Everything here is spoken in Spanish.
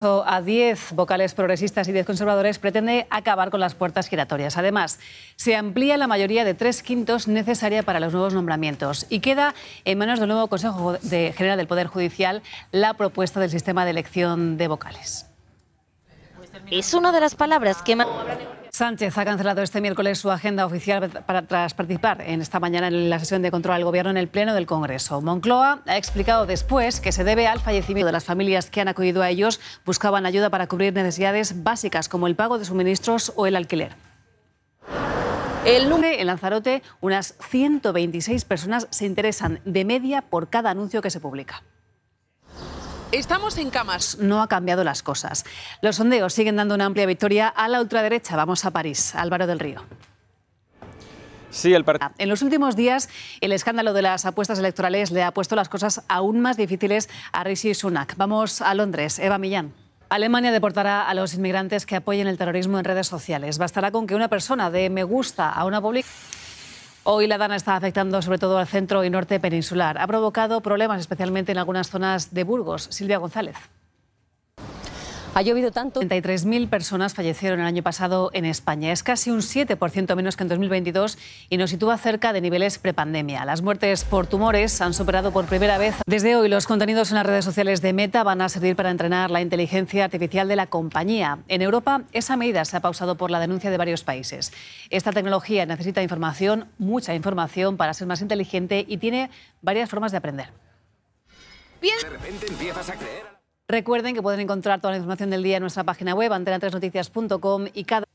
a 10 vocales progresistas y 10 conservadores pretende acabar con las puertas giratorias. Además, se amplía la mayoría de tres quintos necesaria para los nuevos nombramientos y queda en manos del nuevo Consejo General del Poder Judicial la propuesta del sistema de elección de vocales. Es una de las palabras que Sánchez ha cancelado este miércoles su agenda oficial para, tras participar en esta mañana en la sesión de control al Gobierno en el Pleno del Congreso. Moncloa ha explicado después que se debe al fallecimiento de las familias que han acudido a ellos, buscaban ayuda para cubrir necesidades básicas como el pago de suministros o el alquiler. El en Lanzarote, unas 126 personas se interesan de media por cada anuncio que se publica. Estamos en camas. No ha cambiado las cosas. Los sondeos siguen dando una amplia victoria a la ultraderecha. Vamos a París. Álvaro del Río. Sí, el partido. En los últimos días, el escándalo de las apuestas electorales le ha puesto las cosas aún más difíciles a Rishi Sunak. Vamos a Londres. Eva Millán. Alemania deportará a los inmigrantes que apoyen el terrorismo en redes sociales. Bastará con que una persona de me gusta a una publicación. Hoy la dana está afectando sobre todo al centro y norte peninsular. Ha provocado problemas especialmente en algunas zonas de Burgos. Silvia González. Ha llovido tanto. 33.000 personas fallecieron el año pasado en España. Es casi un 7% menos que en 2022 y nos sitúa cerca de niveles prepandemia. Las muertes por tumores han superado por primera vez. Desde hoy, los contenidos en las redes sociales de Meta van a servir para entrenar la inteligencia artificial de la compañía. En Europa, esa medida se ha pausado por la denuncia de varios países. Esta tecnología necesita información, mucha información, para ser más inteligente y tiene varias formas de aprender. De repente empiezas a creer. Recuerden que pueden encontrar toda la información del día en nuestra página web, antena3noticias.com y cada